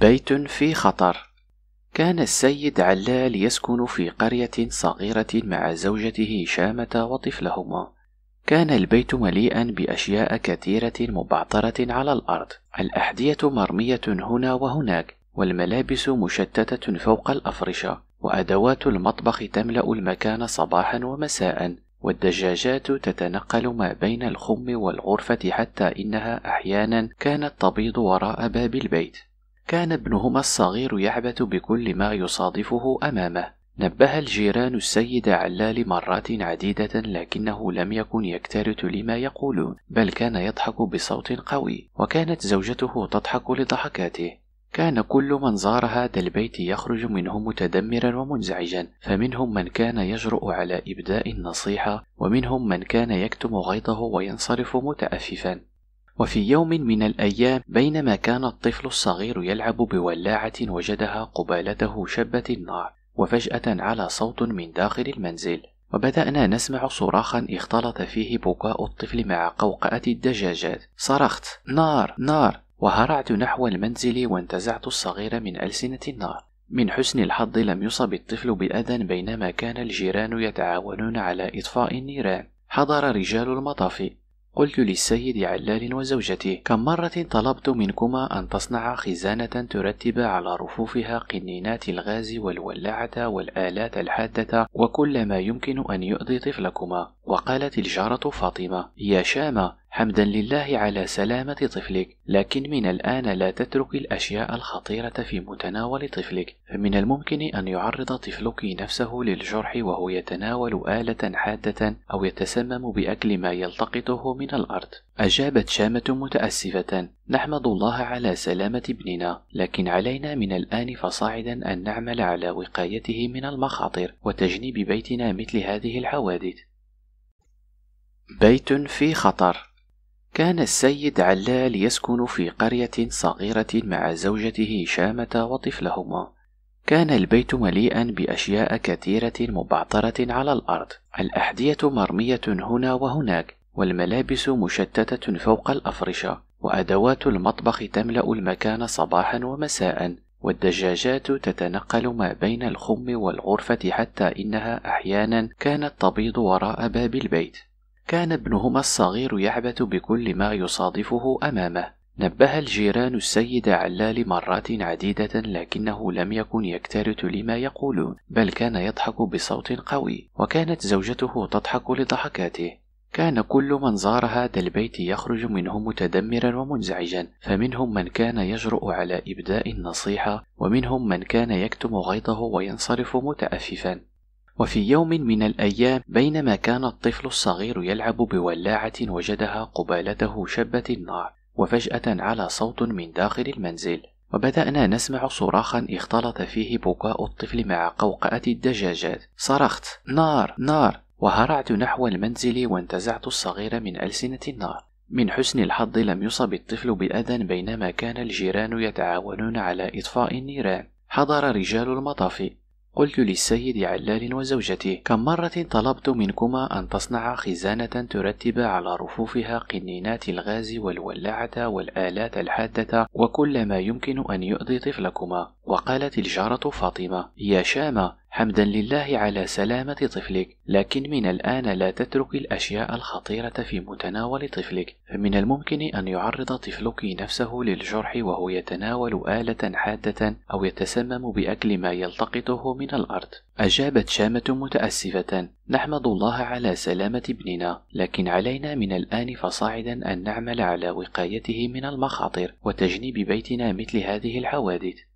بيت في خطر كان السيد علال يسكن في قرية صغيرة مع زوجته شامة وطفلهما كان البيت مليئا بأشياء كثيرة مبعثرة على الأرض الأحذية مرمية هنا وهناك والملابس مشتتة فوق الأفرشة وأدوات المطبخ تملأ المكان صباحا ومساء والدجاجات تتنقل ما بين الخم والغرفة حتى إنها أحيانا كانت تبيض وراء باب البيت كان ابنهما الصغير يعبث بكل ما يصادفه أمامه نبه الجيران السيد علال مرات عديدة لكنه لم يكن يكترث لما يقولون بل كان يضحك بصوت قوي وكانت زوجته تضحك لضحكاته كان كل من زار هذا البيت يخرج منه متدمرا ومنزعجا فمنهم من كان يجرؤ على إبداء النصيحة ومنهم من كان يكتم غيظه وينصرف متأففا وفي يوم من الأيام بينما كان الطفل الصغير يلعب بولاعة وجدها قبالته شبت النار وفجأة على صوت من داخل المنزل وبدأنا نسمع صراخا اختلط فيه بكاء الطفل مع قوقعة الدجاجات صرخت نار نار وهرعت نحو المنزل وانتزعت الصغير من ألسنة النار من حسن الحظ لم يصب الطفل بأذى بينما كان الجيران يتعاونون على إطفاء النيران حضر رجال المطافئ قلت للسيد علال وزوجته كم مرة طلبت منكما أن تصنع خزانة ترتب على رفوفها قنينات الغاز والولاعة والآلات الحادة وكل ما يمكن أن يؤذي طفلكما وقالت الجارة فاطمة يا شامة حمدا لله على سلامة طفلك، لكن من الآن لا تترك الأشياء الخطيرة في متناول طفلك، فمن الممكن أن يعرض طفلك نفسه للجرح وهو يتناول آلة حادة أو يتسمم بأكل ما يلتقطه من الأرض. أجابت شامة متأسفة: نحمد الله على سلامة ابننا، لكن علينا من الآن فصاعدا أن نعمل على وقايته من المخاطر وتجنيب بيتنا مثل هذه الحوادث. بيت في خطر كان السيد علال يسكن في قرية صغيرة مع زوجته هشامة وطفلهما كان البيت مليئا بأشياء كثيرة مبعثرة على الأرض الأحذية مرمية هنا وهناك والملابس مشتتة فوق الأفرشة وأدوات المطبخ تملأ المكان صباحا ومساء والدجاجات تتنقل ما بين الخم والغرفة حتى إنها أحيانا كانت تبيض وراء باب البيت كان ابنهما الصغير يعبث بكل ما يصادفه أمامه نبه الجيران السيد علال مرات عديدة لكنه لم يكن يكترث لما يقولون بل كان يضحك بصوت قوي وكانت زوجته تضحك لضحكاته كان كل من زار هذا البيت يخرج منه متدمرا ومنزعجا فمنهم من كان يجرؤ على إبداء النصيحة ومنهم من كان يكتم غيظه وينصرف متأففا وفي يوم من الأيام بينما كان الطفل الصغير يلعب بولاعة وجدها قبالته شبت النار وفجأة على صوت من داخل المنزل وبدأنا نسمع صراخا اختلط فيه بكاء الطفل مع قوقعة الدجاجات صرخت نار نار وهرعت نحو المنزل وانتزعت الصغير من ألسنة النار من حسن الحظ لم يصب الطفل بأذى بينما كان الجيران يتعاونون على إطفاء النيران حضر رجال المطافئ قلت للسيد علال وزوجته كم مرة طلبت منكما أن تصنع خزانة ترتب على رفوفها قنينات الغاز والولاعة والآلات الحادة وكل ما يمكن أن يؤذي طفلكما وقالت الجارة فاطمة يا شامة حمدا لله على سلامة طفلك، لكن من الآن لا تترك الأشياء الخطيرة في متناول طفلك، فمن الممكن أن يعرض طفلك نفسه للجرح وهو يتناول آلة حادة أو يتسمم بأكل ما يلتقطه من الأرض. أجابت شامة متأسفة: نحمد الله على سلامة ابننا، لكن علينا من الآن فصاعدا أن نعمل على وقايته من المخاطر وتجنيب بيتنا مثل هذه الحوادث.